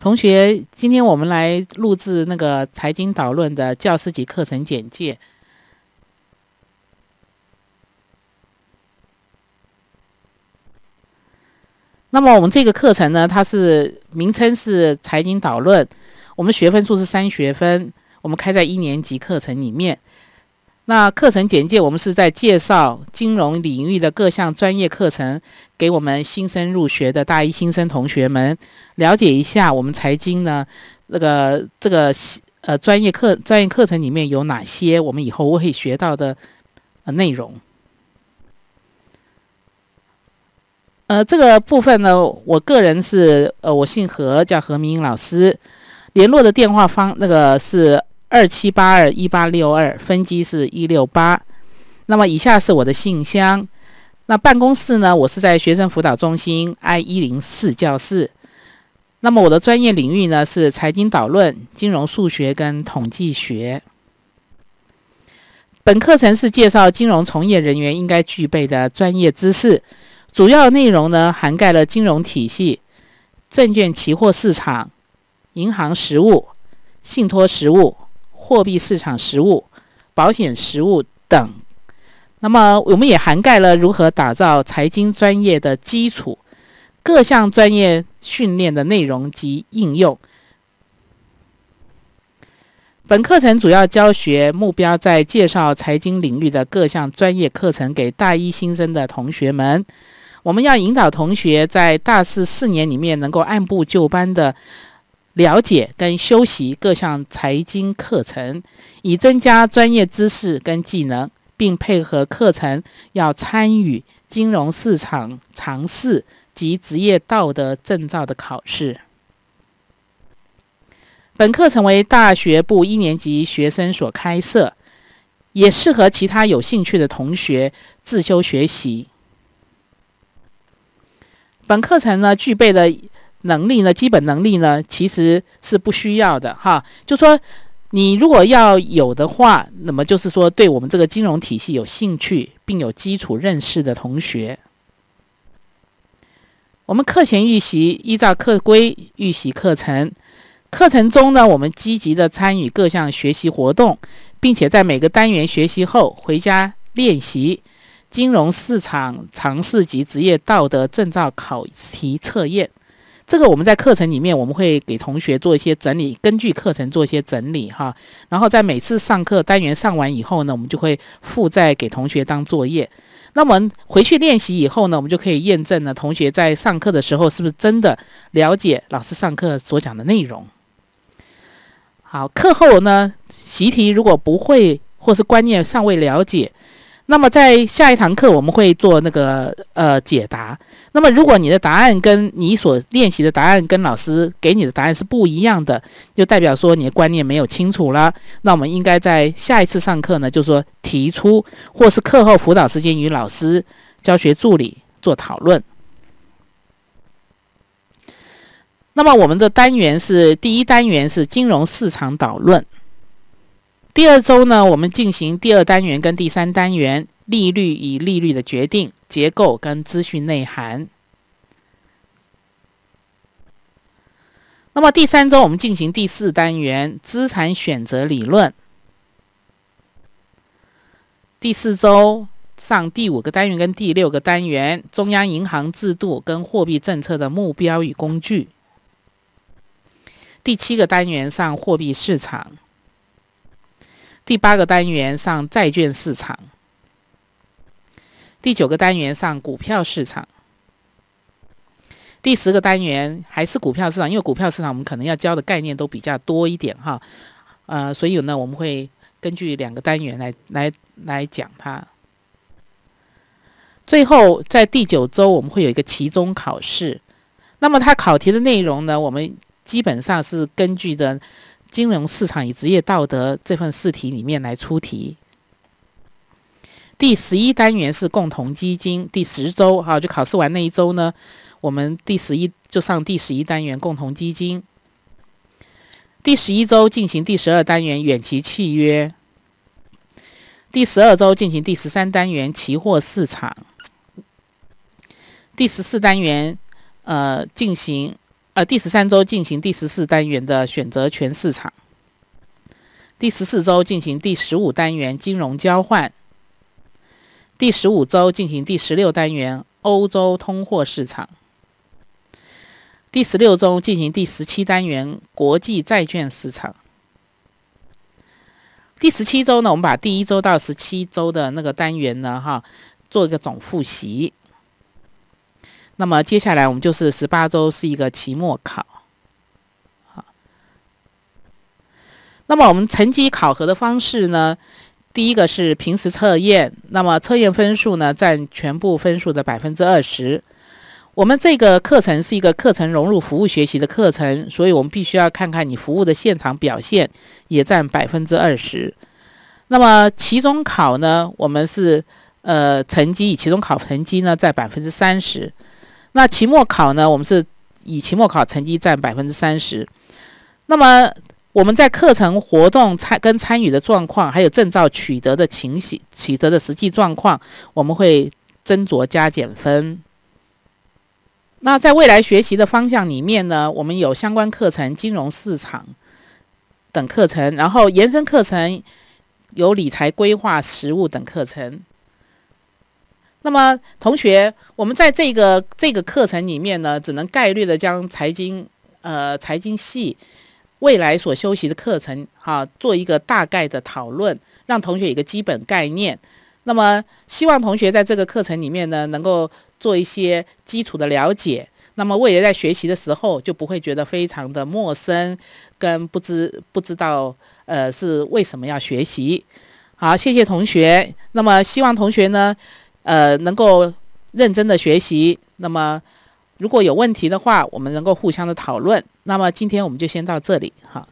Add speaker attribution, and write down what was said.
Speaker 1: 同学，今天我们来录制那个《财经导论》的教师级课程简介。那么，我们这个课程呢，它是名称是《财经导论》，我们学分数是三学分，我们开在一年级课程里面。那课程简介，我们是在介绍金融领域的各项专业课程，给我们新生入学的大一新生同学们，了解一下我们财经呢那个这个呃专业课专业课程里面有哪些我们以后会学到的呃内容。呃，这个部分呢，我个人是呃，我姓何，叫何明英老师，联络的电话方那个是。二七八二一八六二，分机是一六八。那么以下是我的信箱。那办公室呢？我是在学生辅导中心 I 一零四教室。那么我的专业领域呢是财经导论、金融数学跟统计学。本课程是介绍金融从业人员应该具备的专业知识，主要内容呢涵盖了金融体系、证券期货市场、银行实务、信托实务。货币市场实务、保险实务等，那么我们也涵盖了如何打造财经专业的基础、各项专业训练的内容及应用。本课程主要教学目标在介绍财经领域的各项专业课程给大一新生的同学们，我们要引导同学在大四四年里面能够按部就班的。了解跟修习各项财经课程，以增加专业知识跟技能，并配合课程要参与金融市场尝试及职业道德证照的考试。本课程为大学部一年级学生所开设，也适合其他有兴趣的同学自修学习。本课程呢，具备的。能力呢？基本能力呢？其实是不需要的，哈。就说你如果要有的话，那么就是说，对我们这个金融体系有兴趣并有基础认识的同学，我们课前预习，依照课规预习课程。课程中呢，我们积极的参与各项学习活动，并且在每个单元学习后回家练习金融市场常识及职业道德证照考题测验。这个我们在课程里面，我们会给同学做一些整理，根据课程做一些整理哈。然后在每次上课单元上完以后呢，我们就会附在给同学当作业。那么回去练习以后呢，我们就可以验证呢，同学在上课的时候是不是真的了解老师上课所讲的内容。好，课后呢习题如果不会或是观念尚未了解。那么在下一堂课我们会做那个呃解答。那么如果你的答案跟你所练习的答案跟老师给你的答案是不一样的，就代表说你的观念没有清楚了。那我们应该在下一次上课呢，就说提出，或是课后辅导时间与老师、教学助理做讨论。那么我们的单元是第一单元是金融市场导论。第二周呢，我们进行第二单元跟第三单元，利率与利率的决定、结构跟资讯内涵。那么第三周我们进行第四单元，资产选择理论。第四周上第五个单元跟第六个单元，中央银行制度跟货币政策的目标与工具。第七个单元上货币市场。第八个单元上债券市场，第九个单元上股票市场，第十个单元还是股票市场，因为股票市场我们可能要教的概念都比较多一点哈，呃，所以呢，我们会根据两个单元来来来讲它。最后在第九周我们会有一个期中考试，那么它考题的内容呢，我们基本上是根据的。金融市场与职业道德这份试题里面来出题。第十一单元是共同基金，第十周啊，就考试完那一周呢，我们第十一就上第十一单元共同基金。第十一周进行第十二单元远期契约。第十二周进行第十三单元期货市场。第十四单元，呃，进行。呃，第十三周进行第十四单元的选择权市场。第十四周进行第十五单元金融交换。第十五周进行第十六单元欧洲通货市场。第十六周进行第十七单元国际债券市场。第十七周呢，我们把第一周到十七周的那个单元呢，哈，做一个总复习。那么接下来我们就是十八周是一个期末考，好。那么我们成绩考核的方式呢，第一个是平时测验，那么测验分数呢占全部分数的百分之二十。我们这个课程是一个课程融入服务学习的课程，所以我们必须要看看你服务的现场表现，也占百分之二十。那么期中考呢，我们是呃成绩其期中考成绩呢占百分之三十。那期末考呢？我们是以期末考成绩占百分之三十。那么我们在课程活动参跟参与的状况，还有证照取得的情形、取得的实际状况，我们会斟酌加减分。那在未来学习的方向里面呢，我们有相关课程，金融市场等课程，然后延伸课程有理财规划实务等课程。那么，同学，我们在这个这个课程里面呢，只能概略的将财经，呃，财经系未来所修习的课程哈，做一个大概的讨论，让同学有一个基本概念。那么，希望同学在这个课程里面呢，能够做一些基础的了解。那么，未来在学习的时候就不会觉得非常的陌生，跟不知不知道，呃，是为什么要学习。好，谢谢同学。那么，希望同学呢。呃，能够认真的学习，那么如果有问题的话，我们能够互相的讨论。那么今天我们就先到这里，哈。